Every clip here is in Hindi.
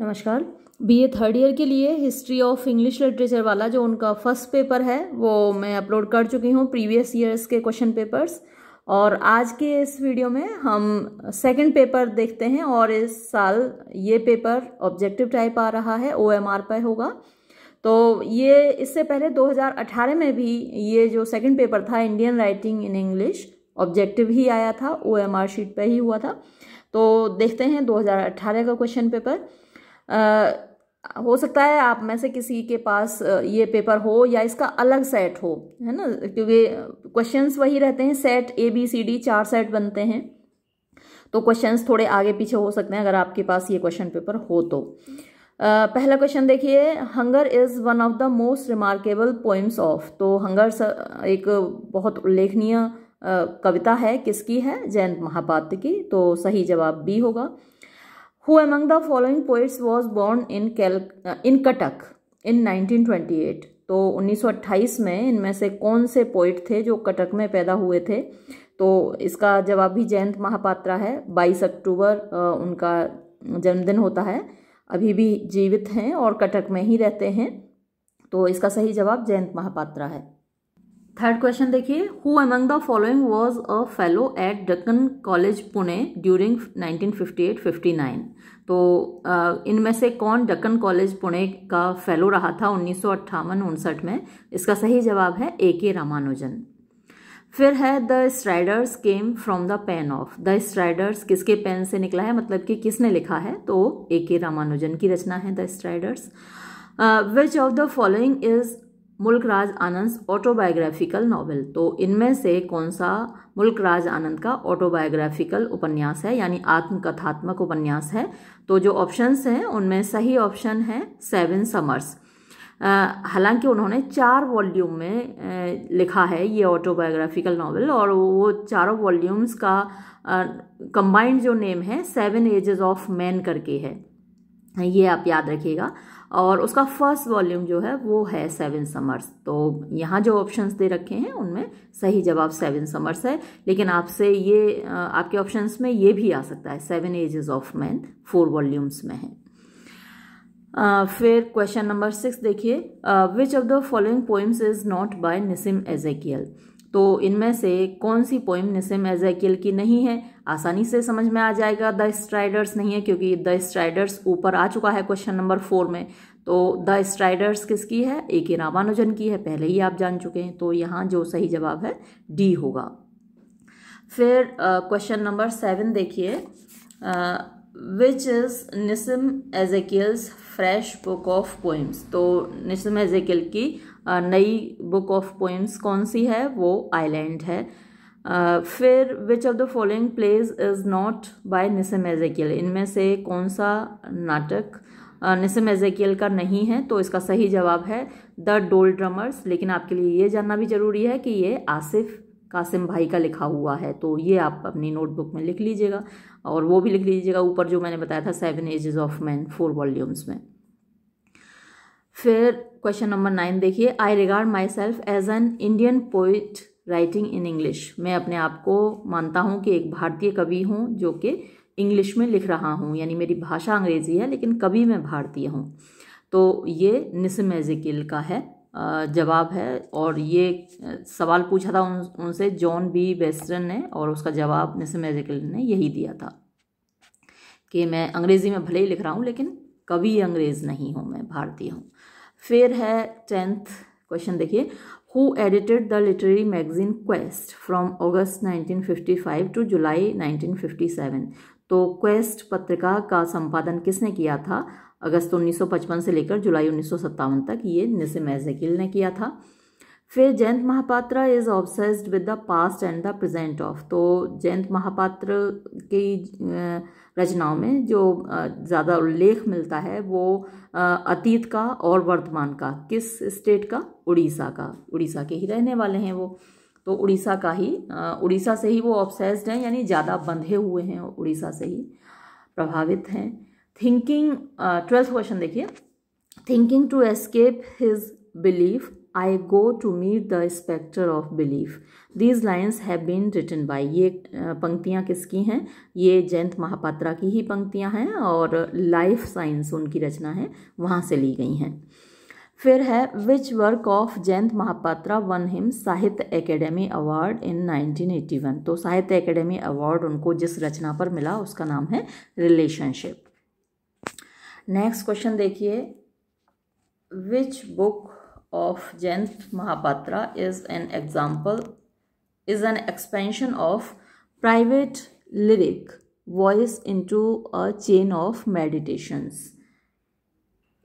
नमस्कार बीए थर्ड ईयर के लिए हिस्ट्री ऑफ इंग्लिश लिटरेचर वाला जो उनका फर्स्ट पेपर है वो मैं अपलोड कर चुकी हूँ प्रीवियस ईयर्स के क्वेश्चन पेपर्स और आज के इस वीडियो में हम सेकंड पेपर देखते हैं और इस साल ये पेपर ऑब्जेक्टिव टाइप आ रहा है ओ एम आर पर होगा तो ये इससे पहले 2018 में भी ये जो सेकंड पेपर था Indian writing in English objective ही आया था ओ एम आर शीट पर ही हुआ था तो देखते हैं 2018 का क्वेश्चन पेपर हो सकता है आप में से किसी के पास ये पेपर हो या इसका अलग सेट हो है ना क्योंकि क्वेश्चंस वही रहते हैं set A B C D चार सेट बनते हैं तो क्वेश्चंस थोड़े आगे पीछे हो सकते हैं अगर आपके पास ये क्वेश्चन पेपर हो तो आ, पहला क्वेश्चन देखिए Hunger is one of the most remarkable poems of तो हंगर एक बहुत उल्लेखनीय कविता है किसकी है जयंत महापात्र की तो सही जवाब बी होगा who among the following poets was born in कैल in Cuttack in nineteen twenty eight तो उन्नीस सौ अट्ठाईस में इनमें से कौन से पोइट थे जो कटक में पैदा हुए थे तो इसका जवाब भी जयंत महापात्रा है बाईस अक्टूबर उनका जन्मदिन होता है अभी भी जीवित हैं और कटक में ही रहते हैं तो इसका सही जवाब जयंत महापात्रा है थर्ड क्वेश्चन देखिए who among the following was a fellow at Deccan College Pune during 1958-59 तो इनमें से कौन डक्कन कॉलेज पुणे का फेलो रहा था उन्नीस सौ में इसका सही जवाब है ए के रामानुजन फिर है the Striders came from the pen of the Striders किसके पेन से निकला है मतलब कि किसने लिखा है तो ए के रामानुजन की रचना है the Striders which of the following is Mulkraj Anand autobiographical novel तो इनमें से कौन सा मुल्कराज आनंद का ऑटोबायोग्राफिकल उपन्यास है यानी आत्मकथात्मक उपन्यास है तो जो ऑप्शंस हैं उनमें सही ऑप्शन है सेवन समर्स हालांकि उन्होंने चार वॉल्यूम में लिखा है ये ऑटोबायोग्राफिकल नावल और वो चारों वॉल्यूम्स का कंबाइंड जो नेम है सेवन एजेस ऑफ मैन करके है ये आप याद रखिएगा और उसका फर्स्ट वॉल्यूम जो है वो है सेवन समर्स तो यहाँ जो ऑप्शंस दे रखे हैं उनमें सही जवाब सेवन समर्स है लेकिन आपसे ये आपके ऑप्शंस में ये भी आ सकता है Seven edges of man four volumes में है फिर क्वेश्चन नंबर सिक्स देखिए which of the following poems is not by Nissim Ezekiel तो इनमें से कौन सी पोइम निसम एजैकिल की नहीं है आसानी से समझ में आ जाएगा द स्ट्राइडर्स नहीं है क्योंकि द स्ट्राइडर्स ऊपर आ चुका है क्वेश्चन नंबर फोर में तो द स्ट्राइडर्स किसकी है ए के रामानुजन की है पहले ही आप जान चुके हैं तो यहाँ जो सही जवाब है डी होगा फिर क्वेश्चन नंबर सेवन देखिए which is Nissim Ezekiel's fresh book of poems तो निसम एजेकिल की नई बुक ऑफ पोइम्स कौन सी है वो आइलैंड है फिर which of the following plays is not by Nissim Ezekiel इनमें से कौन सा नाटक निसम एजेकियल का नहीं है तो इसका सही जवाब है द डोल ड्रमर्स लेकिन आपके लिए ये जानना भी ज़रूरी है कि ये आसिफ कासिम भाई का लिखा हुआ है तो ये आप अपनी नोटबुक में लिख लीजिएगा और वो भी लिख लीजिएगा ऊपर जो मैंने बताया था seven edges of man four volumes में फिर क्वेश्चन नंबर नाइन देखिए I regard myself as an Indian poet writing in English मैं अपने आप को मानता हूँ कि एक भारतीय कवि हूँ जो कि इंग्लिश में लिख रहा हूँ यानी मेरी भाषा अंग्रेजी है लेकिन कवि मैं भारतीय हूँ तो ये निसम एजिकिल का है जवाब है और ये सवाल पूछा था उन उनसे जॉन बी बेस्टन ने और उसका जवाब निसम एजिकिल ने यही दिया था कि मैं अंग्रेज़ी में भले ही लिख रहा हूँ लेकिन कभी अंग्रेज़ नहीं हूँ मैं भारतीय हूँ फिर है टेंथ क्वेश्चन देखिए who edited the literary magazine Quest from August 1955 to July 1957 तो क्वेस्ट पत्रिका का संपादन किसने किया था अगस्त 1955 से लेकर जुलाई उन्नीस तक ये निसिम एजकिल ने किया था फिर Jayant Mahapatra is obsessed with the past and the present of तो जयंत महापात्र की रचनाओं में जो ज़्यादा उल्लेख मिलता है वो अतीत का और वर्तमान का किस स्टेट का उड़ीसा का उड़ीसा के ही रहने वाले हैं वो तो उड़ीसा का ही उड़ीसा से ही वो ऑब्सेस्ड हैं यानी ज़्यादा बंधे हुए हैं उड़ीसा से ही प्रभावित हैं थिंकिंग ट्वेल्थ क्वेश्चन देखिए thinking to escape his belief I go to meet the spectre of belief these lines have been written by ये पंक्तियाँ किसकी हैं ये जयंत महापात्रा की ही पंक्तियाँ हैं और लाइफ साइंस उनकी रचना है वहाँ से ली गई हैं फिर है which work of Jayant Mahapatra won him Sahitya Akademi award in 1981 तो साहित्य एकेडमी अवार्ड उनको जिस रचना पर मिला उसका नाम है रिलेशनशिप नेक्स्ट क्वेश्चन देखिए which book of Jayant Mahapatra is an example, is an expansion of private lyric voice into a chain of meditations.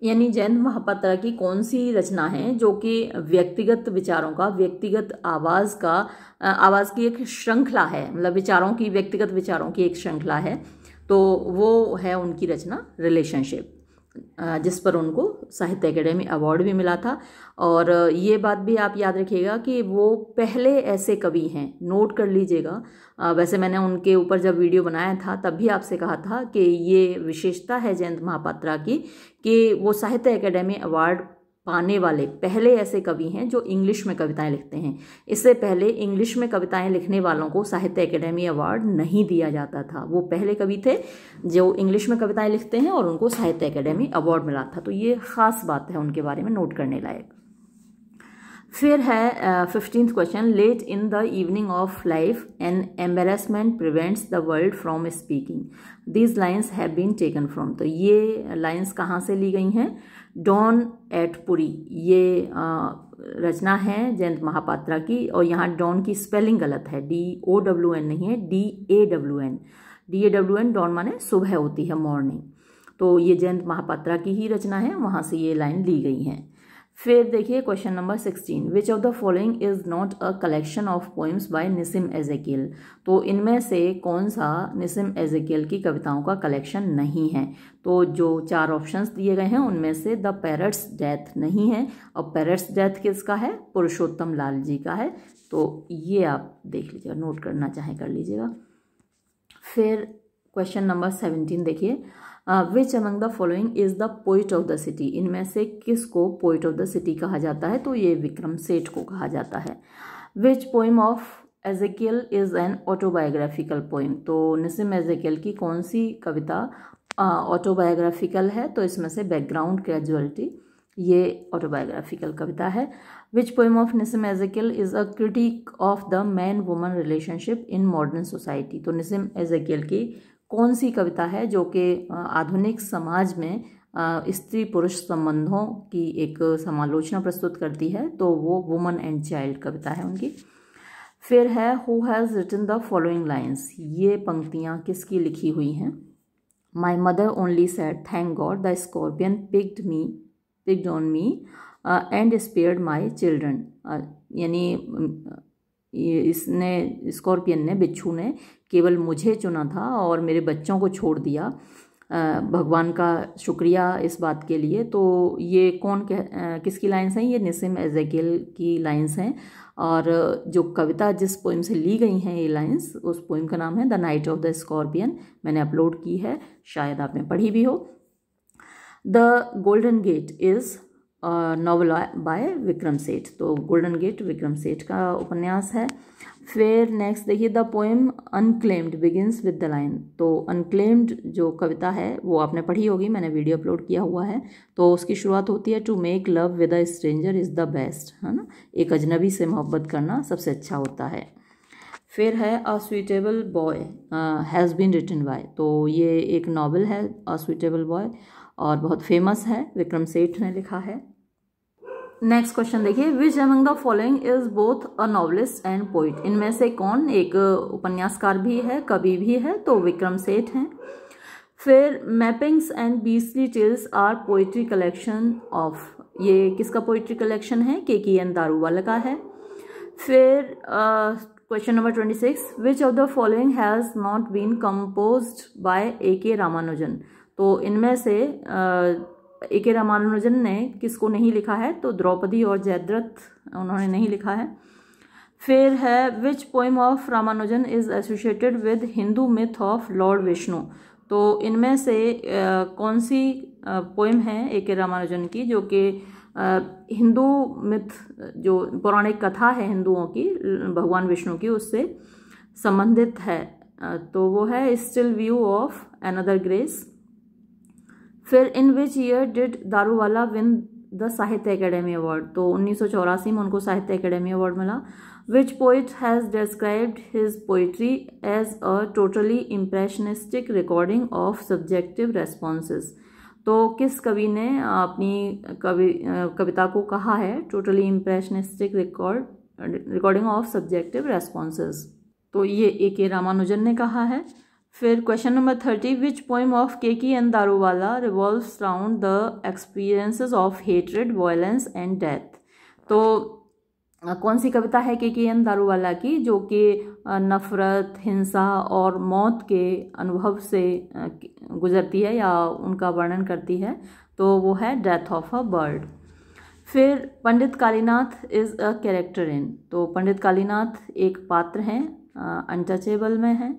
यानी जयंत महापात्रा की कौन सी रचना है जो कि व्यक्तिगत विचारों का व्यक्तिगत आवाज़ का आवाज़ की एक श्रृंखला है मतलब विचारों की व्यक्तिगत विचारों की एक श्रृंखला है तो वो है उनकी रचना रिलेशनशिप जिस पर उनको साहित्य अकेडमी अवार्ड भी मिला था और ये बात भी आप याद रखिएगा कि वो पहले ऐसे कवि हैं नोट कर लीजिएगा वैसे मैंने उनके ऊपर जब वीडियो बनाया था तब भी आपसे कहा था कि ये विशेषता है जयंत महापात्रा की कि वो साहित्य अकेडमी अवार्ड पाने वाले पहले ऐसे कवि हैं जो इंग्लिश में कविताएं लिखते हैं इससे पहले इंग्लिश में कविताएं लिखने वालों को साहित्य अकेडमी अवार्ड नहीं दिया जाता था वो पहले कवि थे जो इंग्लिश में कविताएं लिखते हैं और उनको साहित्य अकेडमी अवार्ड मिला था तो ये ख़ास बात है उनके बारे में नोट करने लायक फिर है fifteen question late in the evening of life an embarrassment prevents the world from speaking these lines have been taken from तो ये लाइन्स कहाँ से ली गई हैं डॉन एट पुरी ये रचना है जयंत महापात्रा की और यहाँ डॉन की स्पेलिंग गलत है डी ओ डब्ल्यू एन नहीं है D A W N D A W N dawn माने सुबह होती है मॉर्निंग तो ये जयंत महापात्रा की ही रचना है वहाँ से ये लाइन ली गई हैं फिर देखिए question number sixteen which of the following is not a collection of poems by Nissim Ezekiel तो इनमें से कौन सा निसिम एजेकिल की कविताओं का कलेक्शन नहीं है तो जो चार ऑप्शंस दिए गए हैं उनमें से द पैरट्स डेथ नहीं है और पैरट्स डेथ किसका है पुरुषोत्तम लाल जी का है तो ये आप देख लीजिएगा नोट करना चाहें कर लीजिएगा फिर क्वेश्चन नंबर सेवनटीन देखिए which among the following is the poet of the city इनमें से किस को पोइट ऑफ द सिटी कहा जाता है तो ये विक्रम सेठ को कहा जाता है which poem of Ezekiel is an autobiographical poem तो नसीम एजेकियल की कौन सी कविता ऑटोबायोग्राफिकल uh, है तो इसमें से बैकग्राउंड कैजुअलिटी ये ऑटोबायोग्राफिकल कविता है which poem of Nissim Ezekiel is a critic of the man woman relationship in modern society तो निसिम एजेकियल की कौन सी कविता है जो कि आधुनिक समाज में स्त्री पुरुष संबंधों की एक समालोचना प्रस्तुत करती है तो वो वुमन एंड चाइल्ड कविता है उनकी फिर है who has written the following lines ये पंक्तियाँ किसकी लिखी हुई हैं my mother only said thank God the scorpion picked me picked on me and spared my children यानी इसने स्कॉर्पियन ने बिच्छू ने केवल मुझे चुना था और मेरे बच्चों को छोड़ दिया भगवान का शुक्रिया इस बात के लिए तो ये कौन कह किसकी लाइन्स हैं ये निसिम एजेकेल की लाइन्स हैं और जो कविता जिस पोइम से ली गई हैं ये लाइन्स उस पोइम का नाम है the Night of the Scorpion मैंने अपलोड की है शायद आपने पढ़ी भी हो the Golden Gate is novel by Vikram Seth तो गोल्डन गेट विक्रम सेठ का उपन्यास है फिर नेक्स्ट देखिए the poem unclaimed begins with the line तो अनक्लेम्ड जो कविता है वो आपने पढ़ी होगी मैंने वीडियो अपलोड किया हुआ है तो उसकी शुरुआत होती है to make love with a stranger is the best है ना एक अजनबी से मोहब्बत करना सबसे अच्छा होता है फिर है a Suitable Boy has been written by तो ये एक नावल है अ स्वीटेबल बॉय और बहुत फेमस है विक्रम सेठ ने लिखा है नेक्स्ट क्वेश्चन देखिए which among the following is both a novelist and poet इनमें से कौन एक उपन्यासकार भी है कवि भी है तो विक्रम सेठ हैं फिर Mappings and Beastly Tales are poetry collection of ये किसका पोइट्री कलेक्शन है के के एन दारूवाला का है फिर question number twenty six which of the following has not been compose by A K Ramanujan तो इनमें से uh, ए के रामानुजन ने किसको नहीं लिखा है तो द्रौपदी और जयद्रथ उन्होंने नहीं लिखा है फिर है which poem of Ramanujan is associated with Hindu myth of Lord Vishnu तो इनमें से आ, कौन सी पोइम है ए के रामानुजन की जो कि हिंदू मिथ जो पौराणिक कथा है हिंदुओं की भगवान विष्णु की उससे संबंधित है तो वो है Still View of Another Grace फिर in which year did Daruwalla win the Sahitya Akademi award तो उन्नीस में उनको साहित्य अकेडमी अवार्ड मिला which poet has described his poetry as a totally impressionistic recording of subjective responses तो किस कवि ने अपनी कवि कविता को कहा है totally impressionistic record recording of subjective responses तो ये ए के रामानुजन ने कहा है फिर question number thirty which poem of Keki N Daruwalla revolves round the experiences of hatred violence and death तो कौन सी कविता है के के एन दारूवाला की जो कि नफ़रत हिंसा और मौत के अनुभव से गुजरती है या उनका वर्णन करती है तो वो है डेथ ऑफ अ बर्ड फिर Pandit Kalinath is a character in तो पंडित कालीनाथ एक पात्र हैं अनटचेबल में हैं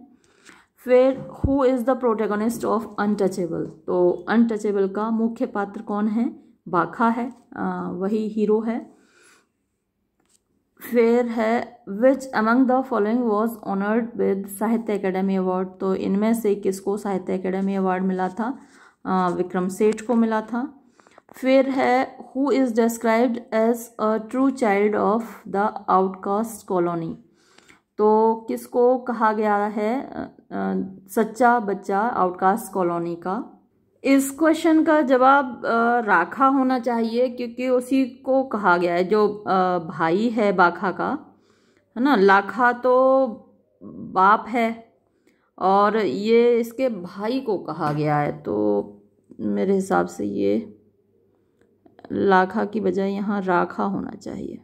फिर who is the protagonist of Untouchable तो अनटचेबल का मुख्य पात्र कौन है बाखा है आ, वही हीरो है फिर है which among the following was honoured with Sahitya Akademi award तो इनमें से किसको साहित्य अकेडमी अवार्ड मिला था आ, विक्रम सेठ को मिला था फिर है who is described as a true child of the outcaste colony तो किसको कहा गया है सच्चा बच्चा आउटकास्ट कॉलोनी का इस क्वेश्चन का जवाब राखा होना चाहिए क्योंकि उसी को कहा गया है जो भाई है बाखा का है ना लाखा तो बाप है और ये इसके भाई को कहा गया है तो मेरे हिसाब से ये लाखा की बजाय यहाँ राखा होना चाहिए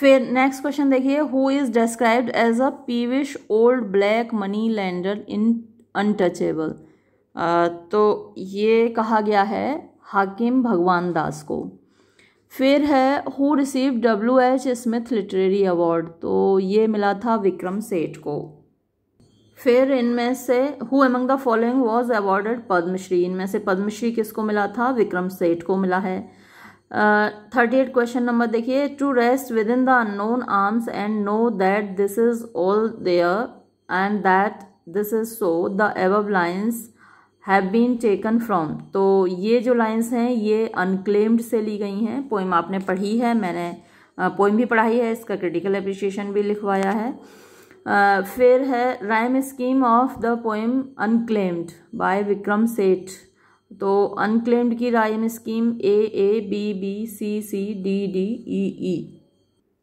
फिर नेक्स्ट क्वेश्चन देखिए who is described as a peevish old black money lender in Untouchable तो ये कहा गया है हाकिम भगवान दास को फिर है who receive W H Smith literary award तो ये मिला था विक्रम सेठ को फिर इनमें से who among the following was awarded Padmashri इनमें से पद्मश्री किसको मिला था विक्रम सेठ को मिला है थर्टी एट क्वेश्चन नंबर देखिए to rest within the unknown arms and know that this is all there and that this is so the above lines have been taken from तो ये जो लाइन्स हैं ये अनक्लेम्ड से ली गई हैं पोइम आपने पढ़ी है मैंने पोइम भी पढ़ाई है इसका क्रिटिकल अप्रिशिएशन भी लिखवाया है फिर है rhyme scheme of the poem Unclaimed by Vikram Seth तो अनक्लेम्ड की rhyme scheme A A B B C C D D E E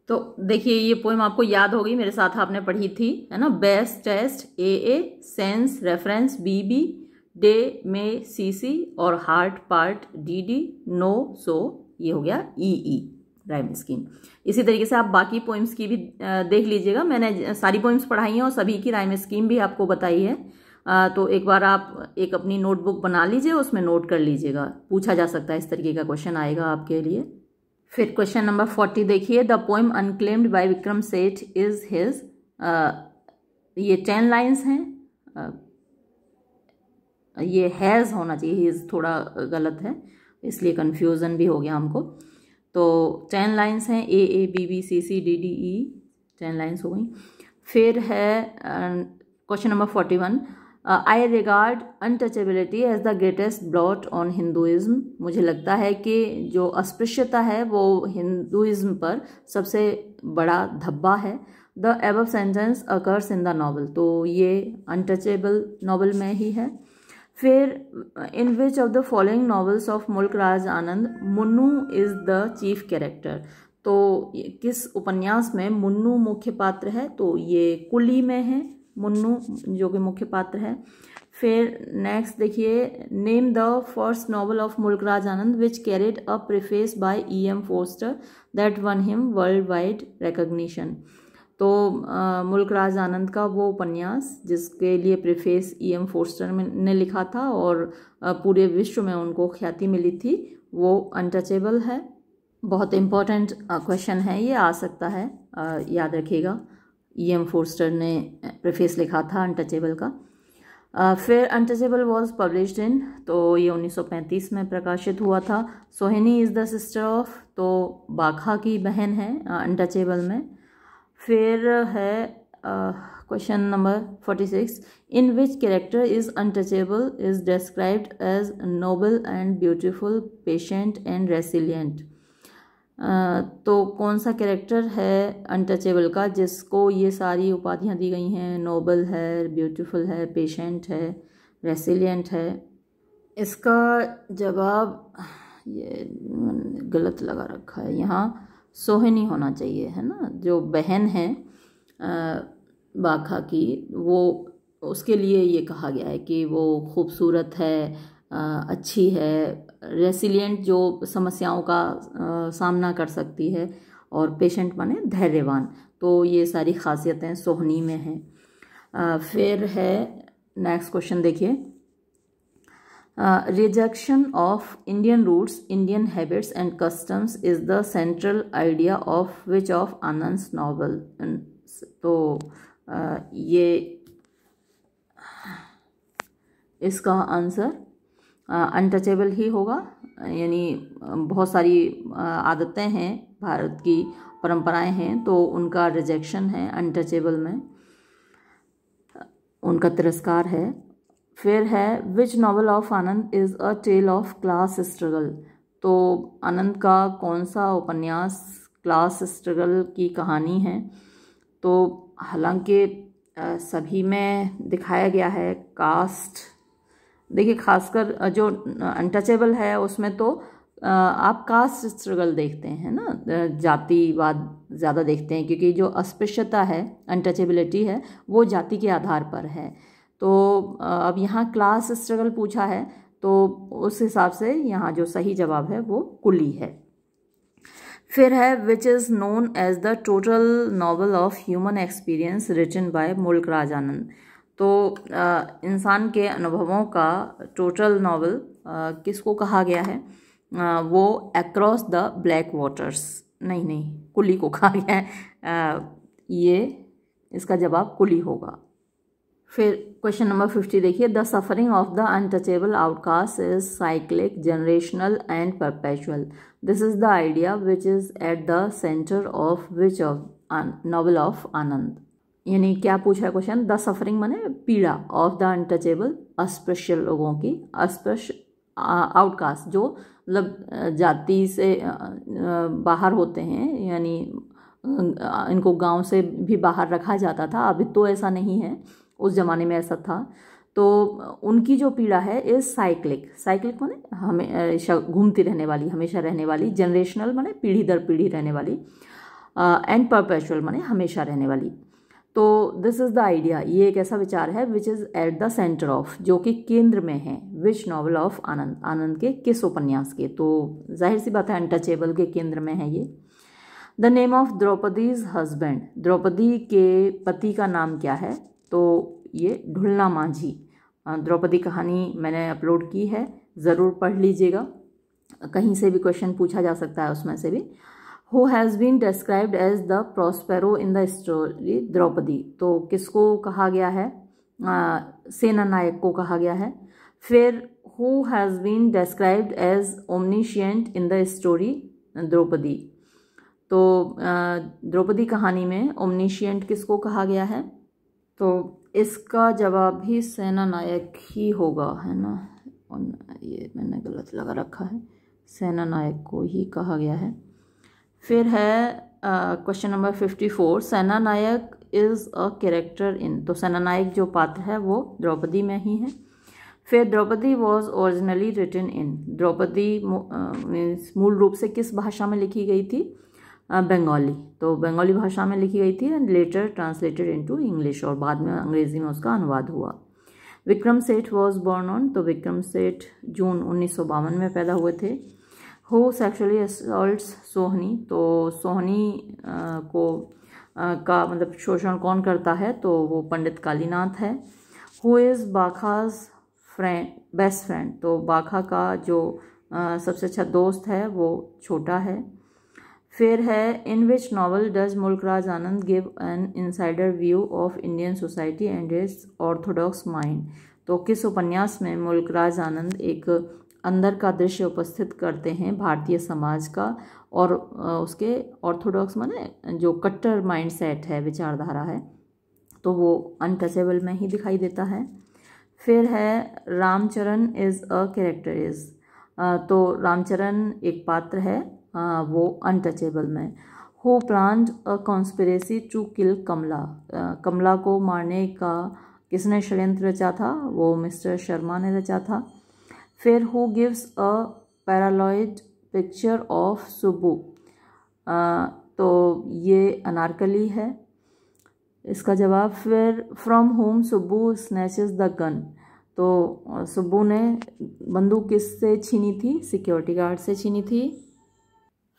तो देखिए ये पोइम आपको याद होगी मेरे साथ आपने पढ़ी थी है ना best test A A sense reference B B day may C C और heart part D D no so ये हो गया ई ई राइम स्कीम इसी तरीके से आप बाकी पोइम्स की भी देख लीजिएगा मैंने सारी पोइम्स पढ़ाई हैं और सभी की राइम स्कीम भी आपको बताई है तो एक बार आप एक अपनी नोटबुक बना लीजिए उसमें नोट कर लीजिएगा पूछा जा सकता है इस तरीके का क्वेश्चन आएगा आपके लिए फिर क्वेश्चन नंबर फोर्टी देखिए the poem Unclaimed by Vikram Seth is his ये टेन लाइन्स हैं ये हैज़ होना चाहिए हिज थोड़ा गलत है इसलिए कन्फ्यूज़न भी हो गया हमको तो टेन लाइन्स हैं A A B B C C D D E ten lines हो गई फिर है question number forty one I regard untouchability as the greatest blot on on मुझे लगता है कि जो अस्पृश्यता है वो हिंदुज़म पर सबसे बड़ा धब्बा है the above sentence occurs in the novel तो ये अनटचेबल नावल में ही है फिर in which of the following novels of Mulk Raj Anand Munoo is the chief character तो किस उपन्यास में मुन्नू मुख्य पात्र है तो ये कुली में है मुन्नू जो कि मुख्य पात्र है फिर नेक्स्ट देखिए name the first novel of Mulk Raj Anand which carried a preface by E M Forster that won him world wide recognition तो मुल्कराज आनंद का वो उपन्यास जिसके लिए प्रिफेस ई एम फोस्टर ने लिखा था और पूरे विश्व में उनको ख्याति मिली थी वो अनटचेबल है बहुत इम्पोर्टेंट क्वेश्चन है ये आ सकता है याद रखिएगा ई एम फोर्स्टर ने प्रेफेस लिखा था अनटचेबल का फिर अनटचेबल वॉज पब्लिश्ड इन तो ये 1935 में प्रकाशित हुआ था सोहिनी इज़ द सिस्टर ऑफ तो बाखा की बहन है अनटचेबल में फिर है question number forty six in which character is Untouchable is described as noble and beautiful patient and resilient तो कौन सा कैरेक्टर है अनटचेबल का जिसको ये सारी उपाधियाँ दी गई हैं नोबल है ब्यूटीफुल है पेशेंट है रेसिलियंट है इसका जवाब ये गलत लगा रखा है यहाँ सोहिनी होना चाहिए है ना जो बहन है बाखा की वो उसके लिए ये कहा गया है कि वो खूबसूरत है अच्छी है रेसिलियंट जो समस्याओं का सामना कर सकती है और पेशेंट माने धैर्यवान तो ये सारी खासियतें सोहनी में हैं फिर है नेक्स्ट क्वेश्चन देखिए rejection of Indian roots Indian habits and customs is the central idea of which of Anand novel तो uh, ये इसका आंसर अनटचेबल ही होगा यानी बहुत सारी आदतें हैं भारत की परंपराएं हैं तो उनका रिजेक्शन है अनटचेबल में उनका तिरस्कार है फिर है which novel of Anand is a tale of class struggle तो आनंद का कौन सा उपन्यास क्लास स्ट्रगल की कहानी है तो हालांकि सभी में दिखाया गया है कास्ट देखिए खासकर जो अनटचेबल है उसमें तो आप कास्ट स्ट्रगल देखते हैं ना जातिवाद ज़्यादा देखते हैं क्योंकि जो अस्पृश्यता है अनटचेबिलिटी है वो जाति के आधार पर है तो अब यहाँ क्लास स्ट्रगल पूछा है तो उस हिसाब से यहाँ जो सही जवाब है वो कुली है फिर है which is known as the total novel of human experience written by Mulk Raj Anand तो इंसान के अनुभवों का टोटल नावल किसको कहा गया है आ, वो एक्रॉस द ब्लैक वाटर्स नहीं नहीं कुली को कहा गया है आ, ये इसका जवाब कुली होगा फिर क्वेश्चन नंबर फिफ्टी देखिए the suffering of the untouchable outcaste is cyclic generational and perpetual this is the idea which is at the centre of which of novel of Anand यानी क्या पूछा क्वेश्चन द सफरिंग माने पीड़ा ऑफ द अनटचेबल अस्पृश्य लोगों की अस्पृश्य आउटकास्ट जो मतलब जाति से बाहर होते हैं यानी इनको गांव से भी बाहर रखा जाता था अभी तो ऐसा नहीं है उस ज़माने में ऐसा था तो उनकी जो पीड़ा है इज साइक्लिक साइक्लिक माने हमेशा घूमती रहने वाली हमेशा रहने वाली जनरेशनल माने पीढ़ी दर पीढ़ी रहने वाली एंड परपेचुअल माने हमेशा रहने वाली तो दिस इज़ द आइडिया ये एक ऐसा विचार है which is at the centre of जो कि केंद्र में है विच नॉवल ऑफ आनंद आनंद के किस उपन्यास के तो जाहिर सी बात है अनटचेबल के केंद्र में है ये the name of Draupadi's husband Draupadi के पति का नाम क्या है तो ये ढुलना मांझी द्रौपदी कहानी मैंने अपलोड की है ज़रूर पढ़ लीजिएगा कहीं से भी क्वेश्चन पूछा जा सकता है उसमें से भी who has been described as the Prospero in the story Draupadi तो किसको कहा गया है सेना नायक को कहा गया है फिर who has been described as omniscient in the story Draupadi तो द्रौपदी कहानी में ओमनीशियंट किसको कहा गया है तो इसका जवाब भी सेना नायक ही होगा है ना ये मैंने गलत लगा रखा है सेना नायक को ही कहा गया है फिर है क्वेश्चन नंबर फिफ्टी फोर सेना नायक इज़ अ कैरेक्टर इन तो सेना नायक जो पात्र है वो द्रौपदी में ही है फिर Draupadi was originally written in Draupadi means मूल रूप से किस भाषा में लिखी गई थी बंगाली तो बंगाली भाषा में लिखी गई थी and later translated into English और बाद में अंग्रेज़ी में उसका अनुवाद हुआ विक्रम सेठ वॉज बॉर्न ऑन तो विक्रम सेठ जून उन्नीस में पैदा हुए थे हु सेक्शुअली असल्ट सोहनी तो सोहनी आ, को आ, का मतलब शोषण कौन करता है तो वो पंडित कालीनाथ है who is Bakha's friend best friend तो बाखा का जो आ, सबसे अच्छा दोस्त है वो छोटा है फिर है in which novel does Mulk Raj Anand give an insider view of Indian society and its orthodox mind तो किस उपन्यास में मुल्कराज आनंद एक अंदर का दृश्य उपस्थित करते हैं भारतीय समाज का और उसके ऑर्थोडॉक्स माने जो कट्टर माइंड सेट है विचारधारा है तो वो अनटचेबल में ही दिखाई देता है फिर है Ramcharan is a character is तो रामचरण एक पात्र है वो अनटचेबल में who plan a conspiracy to kill Kamala Kamala को मारने का किसने षड्यंत्र रचा था वो मिस्टर शर्मा ने रचा था फिर who gives a paranoid picture of Subbu तो ये अनारकली है इसका जवाब फिर from whom Subbu snatches the gun तो सुबू ने बंदूक किससे छीनी थी सिक्योरिटी गार्ड से छीनी थी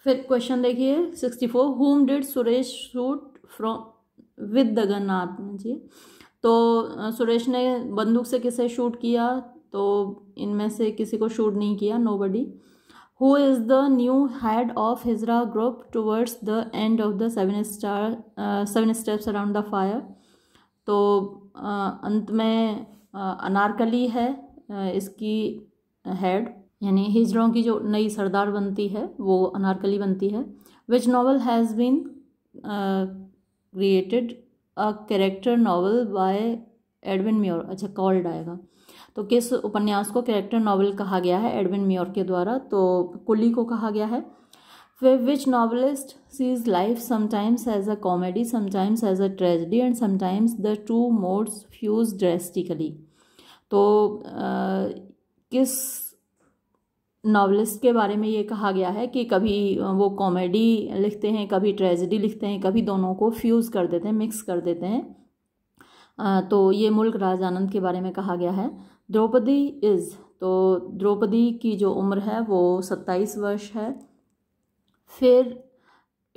फिर क्वेश्चन देखिए sixty four whom did Suresh shoot from with the gun आप जी तो सुरेश ने बंदूक से किसे शूट किया तो इनमें से किसी को शूट नहीं किया nobody who is the new head of hijra group towards the end of the Seven Star Seven Steps Around the Fire तो uh, अंत में uh, अनारकली है uh, इसकी हेड यानी हिजरों की जो नई सरदार बनती है वो अनारकली बनती है which novel has been created a character novel by Edwin Muir अच्छा कॉल्ड आएगा तो किस उपन्यास को कैरेक्टर नावल कहा गया है एडविन म्योर के द्वारा तो कुली को कहा गया है फिर which novelist sees life sometimes as a comedy sometimes as a tragedy and sometimes the two modes fuse drastically तो आ, किस नावलिस्ट के बारे में ये कहा गया है कि कभी वो कॉमेडी लिखते हैं कभी ट्रेजिडी लिखते हैं कभी दोनों को फ्यूज़ कर देते हैं मिक्स कर देते हैं तो ये मुल्क राज आनंद के बारे में कहा गया है द्रौपदी इज़ तो द्रौपदी की जो उम्र है वो सत्ताईस वर्ष है फिर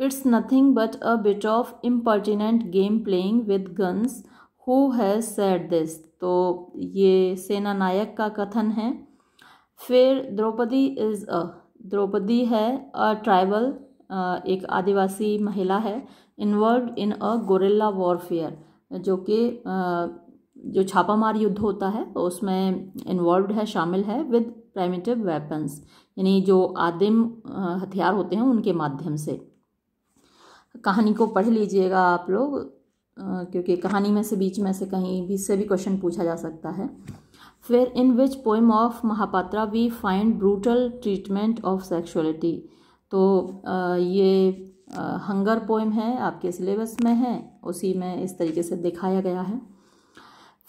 it's nothing but a bit of impertinent game playing with guns who has said this तो ये सेना नायक का कथन है फिर द्रौपदी इज़ अ द्रौपदी है अ ट्राइबल एक आदिवासी महिला है involve in a guerrilla warfare जो कि जो छापामार युद्ध होता है उसमें इन्वॉल्व है शामिल है विद प्राइमेटिव वेपन्स यानी जो आदिम हथियार होते हैं उनके माध्यम से कहानी को पढ़ लीजिएगा आप लोग क्योंकि कहानी में से बीच में से कहीं भी से भी क्वेश्चन पूछा जा सकता है फिर in which poem of Mahapatra we find brutal treatment of sexuality तो ये हंगर पोइम है आपके सिलेबस में है उसी में इस तरीके से दिखाया गया है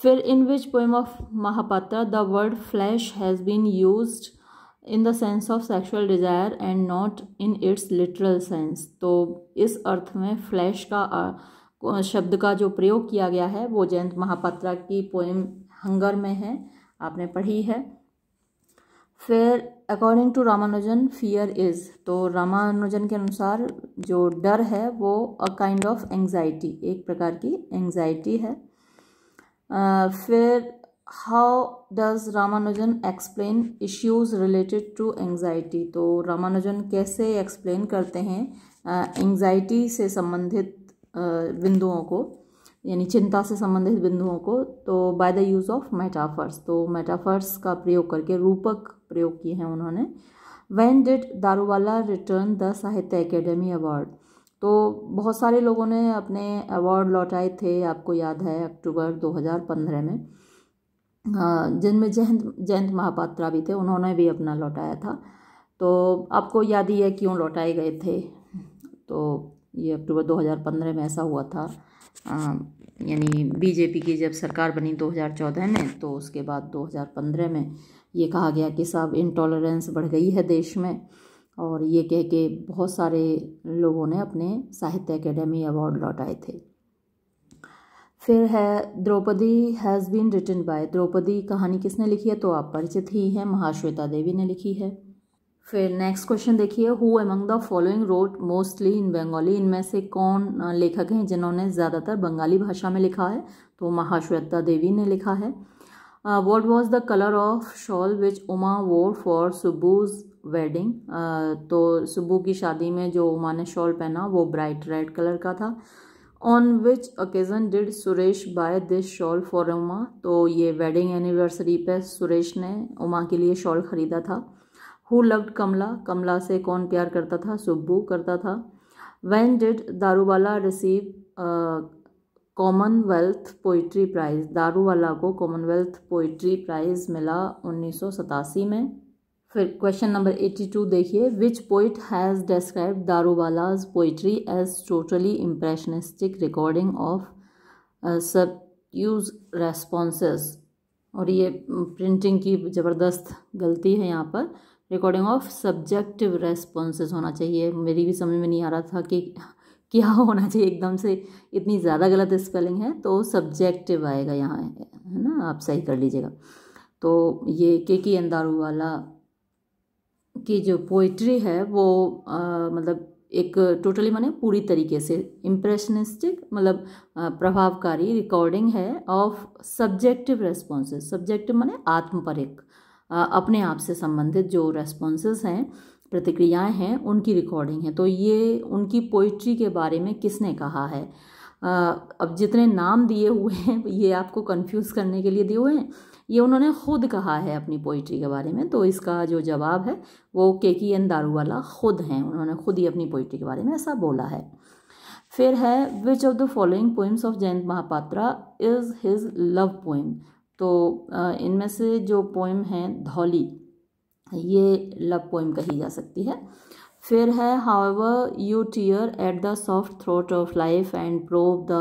फिर in which poem of Mahapatra the word flesh has been use in the sense of sexual desire and not in its literal sense तो इस अर्थ में फ्लैश का शब्द का जो प्रयोग किया गया है वो जयंत महापात्रा की पोइम हंगर में है आपने पढ़ी है फिर according to Ramanujan fear is तो रामानुजन के अनुसार जो डर है वो अ काइंड ऑफ एंग्जाइटी एक प्रकार की एंग्जाइटी है Uh, फिर how does Ramanujan explain issues related to anxiety तो रामानुजन कैसे एक्सप्लेन करते हैं एंग्जाइटी uh, से संबंधित uh, बिंदुओं को यानी चिंता से संबंधित बिंदुओं को तो by the use of metaphors तो मेटाफर्स का प्रयोग करके रूपक प्रयोग किए हैं उन्होंने when did Daruwalla return the Sahitya Akademi award तो बहुत सारे लोगों ने अपने अवार्ड लौटाए थे आपको याद है अक्टूबर 2015 में जिनमें जयंत जयंत महापात्रा भी थे उन्होंने भी अपना लौटाया था तो आपको याद ही है क्यों लौटाए गए थे तो ये अक्टूबर 2015 में ऐसा हुआ था यानी बीजेपी की जब सरकार बनी 2014 में तो उसके बाद 2015 में ये कहा गया कि साहब इंटॉलरेंस बढ़ गई है देश में और ये कह के बहुत सारे लोगों ने अपने साहित्य अकेडमी अवार्ड लौटाए थे फिर है Draupadi has been written by Draupadi कहानी किसने लिखी है तो आप परिचित ही हैं महाश्वेता देवी ने लिखी है फिर नेक्स्ट क्वेश्चन देखिए who among the following wrote mostly in Bengali इनमें से कौन लेखक हैं जिन्होंने ज़्यादातर बंगाली भाषा में लिखा है तो महाश्वेता देवी ने लिखा है what was the colour of shawl which Uma wore for सुबूज wedding तो सुबह की शादी में जो उमा ने शॉल पहना वो ब्राइट रेड कलर का था on which occasion did Suresh buy this shawl for Uma तो ये वेडिंग एनिवर्सरी पे सुरेश ने उमा के लिए शॉल ख़रीदा था हु लव्ड कमला कमला से कौन प्यार करता था सुबू करता था when did Daruwalla receive Commonwealth poetry prize Daruwalla को कॉमनवेल्थ पोइट्री प्राइज़ मिला उन्नीस सौ सतासी में फिर क्वेश्चन नंबर एट्टी टू देखिए which poet has describe Daruwalla's poetry as totally impressionistic recording of subjective responses और ये प्रिंटिंग की ज़बरदस्त गलती है यहाँ पर रिकॉर्डिंग ऑफ सब्जेक्टिव रेस्पॉन्स होना चाहिए मेरी भी समझ में नहीं आ रहा था कि क्या होना चाहिए एकदम से इतनी ज़्यादा गलत स्पेलिंग है तो सब्जेक्टिव आएगा यहाँ है ना आप सही कर लीजिएगा तो ये के की अंदारू वाला की जो पोइट्री है वो आ, मतलब एक टोटली माने पूरी तरीके से इम्प्रेशनिस्टिक मतलब प्रभावकारी रिकॉर्डिंग है ऑफ सब्जेक्टिव रेस्पॉन्सेज सब्जेक्टिव माने आत्मपरिक अपने आप से संबंधित जो रेस्पॉन्सेज हैं प्रतिक्रियाएं हैं उनकी रिकॉर्डिंग है तो ये उनकी पोइट्री के बारे में किसने कहा है अब जितने नाम दिए हुए हैं ये आपको कंफ्यूज करने के लिए दिए हुए हैं ये उन्होंने खुद कहा है अपनी पोइट्री के बारे में तो इसका जो जवाब है वो के के एन दारूवाला खुद हैं उन्होंने खुद ही अपनी पोइट्री के बारे में ऐसा बोला है फिर है which of the following poems of Jayant Mahapatra is his love poem तो इनमें से जो पोइम है धौली ये लव पोइम कही जा सकती है फिर है however you tear at the soft throat of life and prove the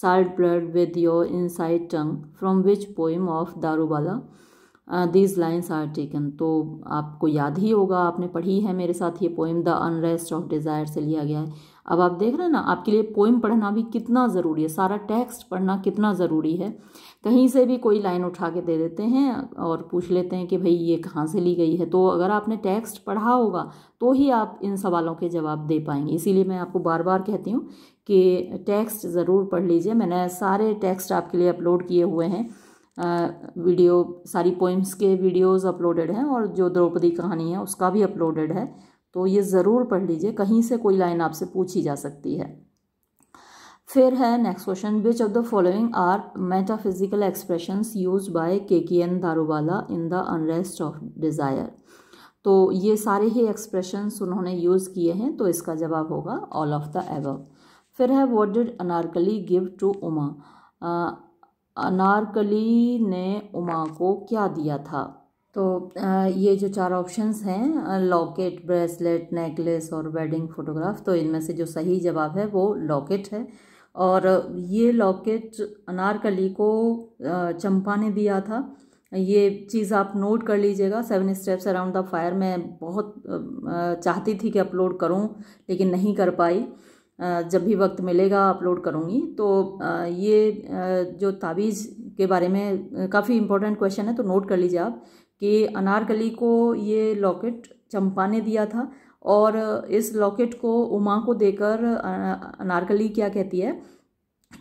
salt blood with your inside tongue from which poem of Daruwalla these lines are taken तो आपको याद ही होगा आपने पढ़ी है मेरे साथ ये poem The Unrest of Desire से लिया गया है अब आप देख रहे हैं ना आपके लिए पोइम पढ़ना भी कितना ज़रूरी है सारा टेक्स्ट पढ़ना कितना ज़रूरी है कहीं से भी कोई लाइन उठा के दे देते हैं और पूछ लेते हैं कि भाई ये कहाँ से ली गई है तो अगर आपने टेक्स्ट पढ़ा होगा तो ही आप इन सवालों के जवाब दे पाएंगे इसीलिए मैं आपको बार बार कहती हूँ कि टेक्स्ट ज़रूर पढ़ लीजिए मैंने सारे टेक्स्ट आपके लिए अपलोड किए हुए हैं वीडियो सारी पोइम्स के वीडियोज़ अपलोडेड हैं और जो द्रौपदी कहानी है उसका भी अपलोडेड है तो ये ज़रूर पढ़ लीजिए कहीं से कोई लाइन आपसे पूछी जा सकती है फिर है next question which of the following are metaphysical expression use by K K N Daruwalla in The Unrest of Desire तो ये सारे ही एक्सप्रेशंस उन्होंने यूज़ किए हैं तो इसका जवाब होगा ऑल ऑफ द एवर फिर है what did Anarkali give to Uma Anarkali ने उमा को क्या दिया था तो ये जो चार ऑप्शंस हैं लॉकेट ब्रेसलेट नेकलेस और वेडिंग फ़ोटोग्राफ तो इनमें से जो सही जवाब है वो लॉकेट है और ये लॉकेट अनारकली को चंपा ने दिया था ये चीज़ आप नोट कर लीजिएगा Seven Steps Around the Fire मैं बहुत चाहती थी कि अपलोड करूं लेकिन नहीं कर पाई जब भी वक्त मिलेगा अपलोड करूंगी तो ये जो ताबीज़ के बारे में काफ़ी इंपॉर्टेंट क्वेश्चन है तो नोट कर लीजिए आप कि अनारकली को ये लॉकेट चंपा ने दिया था और इस लॉकेट को उमा को देकर अनारकली क्या कहती है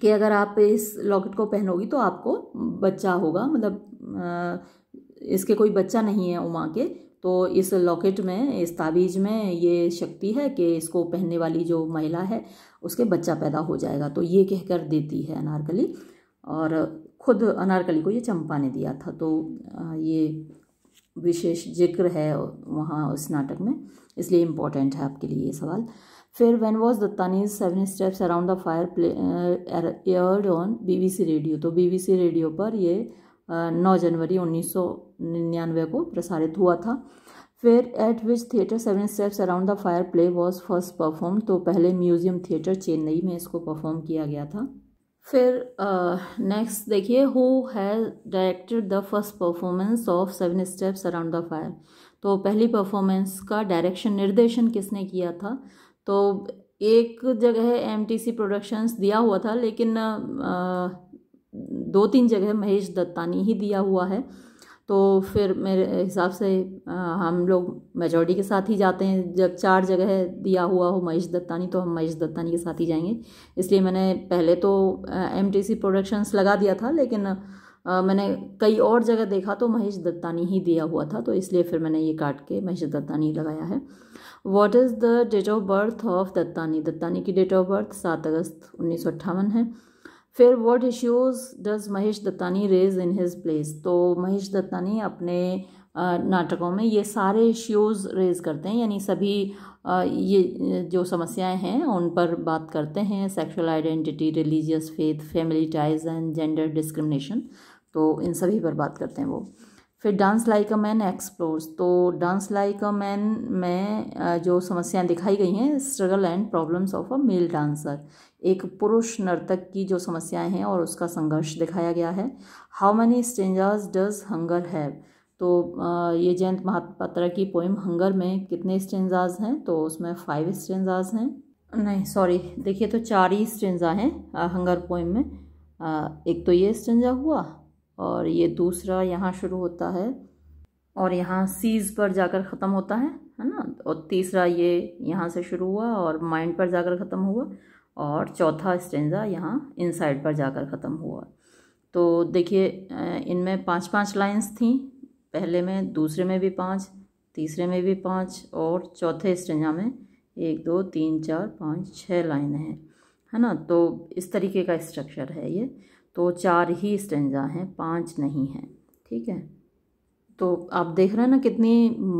कि अगर आप इस लॉकेट को पहनोगी तो आपको बच्चा होगा मतलब इसके कोई बच्चा नहीं है उमा के तो इस लॉकेट में इस ताबीज में ये शक्ति है कि इसको पहनने वाली जो महिला है उसके बच्चा पैदा हो जाएगा तो ये कहकर देती है अनारकली और खुद अनारकली को ये चंपा ने दिया था तो ये विशेष जिक्र है वहाँ उस नाटक में इसलिए इम्पोर्टेंट है आपके लिए ये सवाल फिर when was Dattani Seven Steps Around the Fire play aired on BBC radio तो बीबीसी रेडियो पर ये uh, नौ जनवरी उन्नीस सौ निन्यानवे को प्रसारित हुआ था फिर at which theatre Seven Steps Around the Fire play was first perform तो पहले म्यूजियम थिएटर चेन्नई में इसको परफॉर्म किया गया था फिर नेक्स्ट देखिए who has directed the first performance of Seven Steps Around the Fire तो पहली परफॉर्मेंस का डायरेक्शन निर्देशन किसने किया था तो एक जगह एम टी सी प्रोडक्शंस दिया हुआ था लेकिन आ, दो तीन जगह महेश दत्तानी ही दिया हुआ है तो फिर मेरे हिसाब से हम लोग मेजोरिटी के साथ ही जाते हैं जब चार जगह दिया हुआ हो महेश दत्तानी तो हम महेश दत्तानी के साथ ही जाएंगे इसलिए मैंने पहले तो एम टी सी प्रोडक्शंस लगा दिया था लेकिन मैंने कई और जगह देखा तो महेश दत्तानी ही दिया हुआ था तो इसलिए फिर मैंने ये काट के महेश दत्तानी लगाया है what is the date of birth of Dattani Dattani की डेट ऑफ बर्थ सात अगस्त उन्नीस है फिर what issues does Mahesh Dattani raise in his plays तो महेश दत्तानी अपने नाटकों में ये सारे इश्यूज़ रेज करते हैं यानी सभी ये जो समस्याएं हैं उन पर बात करते हैं sexual identity religious faith family ties and gender discrimination तो इन सभी पर बात करते हैं वो फिर डांस तो लाइक अ मैन एक्सप्लोर्स तो डांस लाइक अ मैन में जो समस्याएं दिखाई गई हैं struggle and problems of a male dancer एक पुरुष नर्तक की जो समस्याएं हैं और उसका संघर्ष दिखाया गया है how many stanzas does hunger have तो ये जयंत महापात्रा की पोइम हंगर में कितने स्ट्रेंजाज हैं तो उसमें फाइव स्टेंजाज़ हैं नहीं सॉरी देखिए तो चार ही स्ट्रेंजा हैं हंगर पोइम में एक तो ये स्ट्रेंजा हुआ और ये दूसरा यहाँ शुरू होता है और यहाँ सीज पर जाकर ख़त्म होता है है ना और तीसरा ये यहाँ से शुरू हुआ और माइंड पर जाकर ख़त्म हुआ और चौथा स्टेंजा यहाँ इनसाइड पर जाकर ख़त्म हुआ तो देखिए इनमें पांच पांच लाइंस थी पहले में दूसरे में भी पांच तीसरे में भी पांच और चौथे स्टेंजा में एक दो तीन चार पाँच छः लाइन हैं है ना तो इस तरीके का स्ट्रक्चर है ये तो चार ही स्टेंजा हैं पांच नहीं हैं ठीक है तो आप देख रहे हैं ना कितने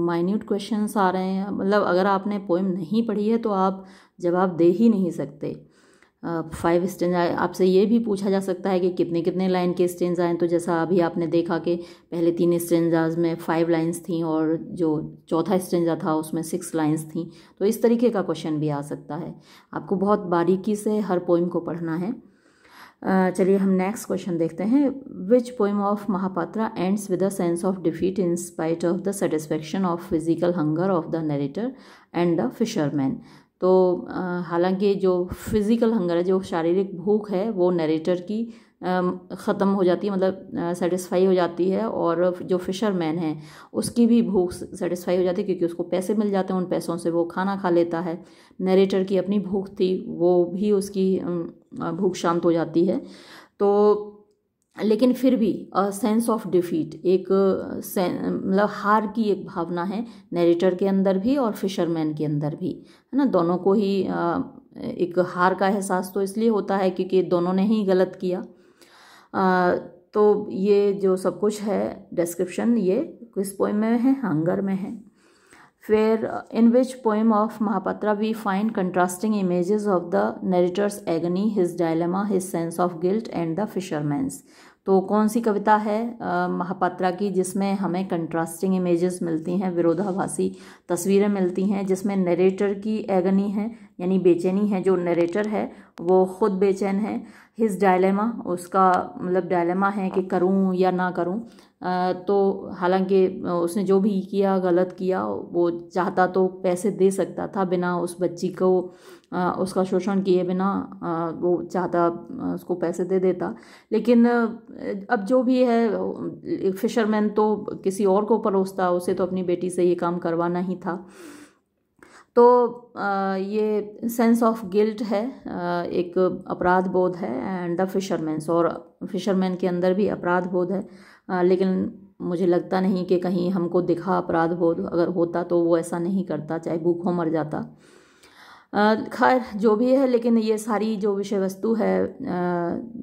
माइन्यूट क्वेश्चंस आ रहे हैं मतलब अगर आपने पोइम नहीं पढ़ी है तो आप जवाब दे ही नहीं सकते फाइव स्टेंजा आपसे ये भी पूछा जा सकता है कि कितने कितने लाइन के स्टेंजा हैं तो जैसा अभी आपने देखा कि पहले तीन स्टेंजाज में फाइव लाइंस थी और जो चौथा स्टेंजा था उसमें सिक्स लाइंस थी तो इस तरीके का क्वेश्चन भी आ सकता है आपको बहुत बारीकी से हर पोइम को पढ़ना है चलिए हम नेक्स्ट क्वेश्चन देखते हैं which poem of Mahapatra ends with a sense of defeat in spite of the satisfaction of physical hunger of the narrator and the fisherman तो हालांकि जो फिज़िकल हंगर है जो शारीरिक भूख है वो नरेटर की ख़त्म हो जाती है मतलब सेटिस्फाई हो जाती है और जो फिशरमैन है उसकी भी भूख सेटिस्फाई हो जाती है क्योंकि उसको पैसे मिल जाते हैं उन पैसों से वो खाना खा लेता है नरेटर की अपनी भूख थी वो भी उसकी भूख शांत हो जाती है तो लेकिन फिर भी सेंस ऑफ डिफीट एक मतलब हार की एक भावना है नरेटर के अंदर भी और फिशरमैन के अंदर भी है ना दोनों को ही एक हार का एहसास तो इसलिए होता है क्योंकि दोनों ने ही गलत किया तो ये जो सब कुछ है डिस्क्रिप्शन ये किस पोइम में है हंगर में है फिर in which poem of Mahapatra we find contrasting images of the narrator's agony his dilemma his sense of guilt and the fisherman's तो कौन सी कविता है महापात्रा की जिसमें हमें कंट्रास्टिंग इमेजेस मिलती हैं विरोधाभासी तस्वीरें मिलती हैं जिसमें नरेटर की एगनी है यानी बेचैनी है जो नरेटर है वो ख़ुद बेचैन है हिज डायलेमा उसका मतलब डायलेमा है कि करूं या ना करूं तो हालांकि उसने जो भी किया गलत किया वो चाहता तो पैसे दे सकता था बिना उस बच्ची को उसका शोषण किए बिना वो ज़्यादा उसको पैसे दे देता लेकिन अब जो भी है फिशरमैन तो किसी और को परोसता उसे तो अपनी बेटी से ये काम करवाना ही था तो ये सेंस ऑफ गिल्ट है एक अपराध बोध है एंड द फिशरमैन और फिशरमैन के अंदर भी अपराध बोध है लेकिन मुझे लगता नहीं कि कहीं हमको दिखा अपराध बोध अगर होता तो वो ऐसा नहीं करता चाहे भूखों मर जाता खैर जो भी है लेकिन ये सारी जो विषय वस्तु है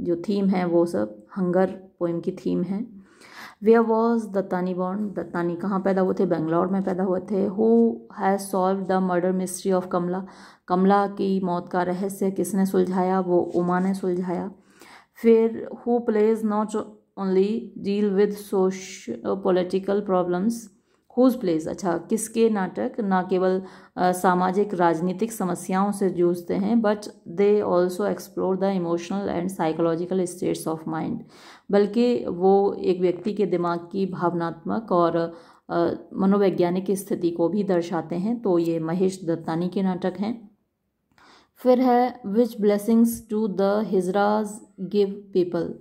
जो थीम है वो सब हंगर पोइम की थीम है वेयर वॉज दत्तानी बॉन्ड दत्तानी कहाँ पैदा हुए थे बेंगलोर में पैदा हुए थे who has solved the murder mystery of Kamala Kamala की मौत का रहस्य किसने सुलझाया वो उमा ने सुलझाया फिर who plays not only deal with socio political problems whose plays अच्छा किसके नाटक ना केवल सामाजिक राजनीतिक समस्याओं से जूझते हैं but they also explore the emotional and psychological states of mind बल्कि वो एक व्यक्ति के दिमाग की भावनात्मक और मनोवैज्ञानिक स्थिति को भी दर्शाते हैं तो ये महेश दत्तानी के नाटक हैं फिर है which blessings to the hijras give people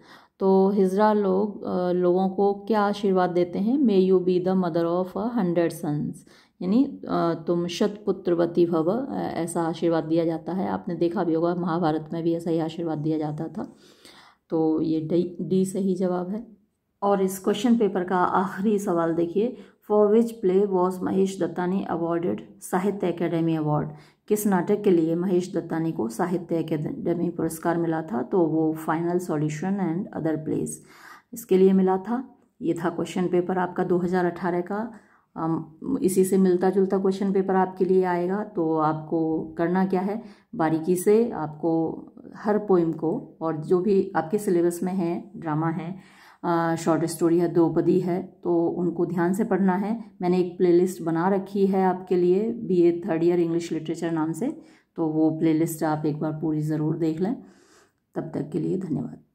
तो हिजरा लोग लोगों को क्या आशीर्वाद देते हैं may you be the mother of a hundred sons यानी तुम शतपुत्रवती भव ऐसा आशीर्वाद दिया जाता है आपने देखा भी होगा महाभारत में भी ऐसा ही आशीर्वाद दिया जाता था तो ये डी डी सही जवाब है और इस क्वेश्चन पेपर का आखिरी सवाल देखिए for which play was Mahesh Datta ने अवार्डेड साहित्य अकेडमी अवार्ड किस नाटक के लिए महेश दत्तानी को साहित्य अकेदमी पुरस्कार मिला था तो वो final solution and other plays इसके लिए मिला था ये था क्वेश्चन पेपर आपका 2018 का इसी से मिलता जुलता क्वेश्चन पेपर आपके लिए आएगा तो आपको करना क्या है बारीकी से आपको हर पोइम को और जो भी आपके सिलेबस में है ड्रामा है शॉर्ट स्टोरी है द्रौपदी है तो उनको ध्यान से पढ़ना है मैंने एक प्लेलिस्ट बना रखी है आपके लिए BA third year English literature नाम से तो वो प्लेलिस्ट आप एक बार पूरी ज़रूर देख लें तब तक के लिए धन्यवाद